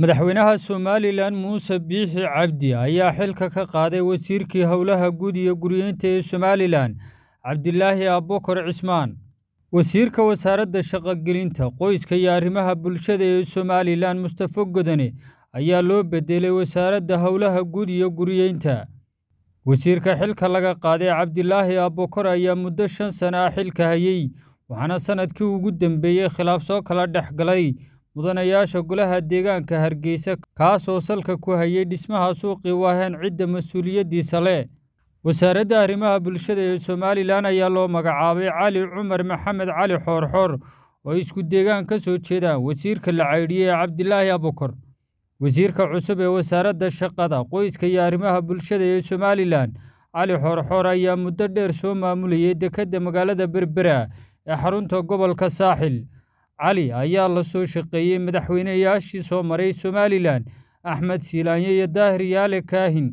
madaxweynaha somalilan muuse biixi cabdi ayaa xilka ka qaaday wasiirkii howlaha guud iyo guryeynta ee somalilan cabdilaahi abuukar cismaan wasiirka wasaaradda shaqogelinta qoyska iyo arrimaha bulshada ee somalilan mustafo godane ayaa loo bedelay wasaaradda howlaha guud iyo guryeynta wasiirka xilka laga qaaday cabdilaahi abuukar ayaa muddo shan sana ah xilka hayey waxaana sanadkii ugu dambeeyey khilaaf soo kala dhex galay mudanayaasha golaha deegaanka hargeysa kaasoo salka ku hayay dhismaha suuqii waaheen cidda mas-uuliyaddiisa leh wasaaradda arrimaha bulshada ee somalilan ayaa loo magacaabay cali cumar maxamed cali xoorxoor oo isku deegaan ka soo jeedaan wasiirka la caydhiyey ee cabdilaahi abukor wasiirka cusub ee wasaaradda shaqada qoyska iyo arrimaha bulshada ee somalilan cali xoorxoor ayaa muddo dheer soo maamulayay dekedda magaalada berbera ee xarunta gobolka saaxil cali ayaa la soo shaqeeyey madaxweynayaashii soo maray somalilan axmed siilaanyo iyo daahir yaale kaahin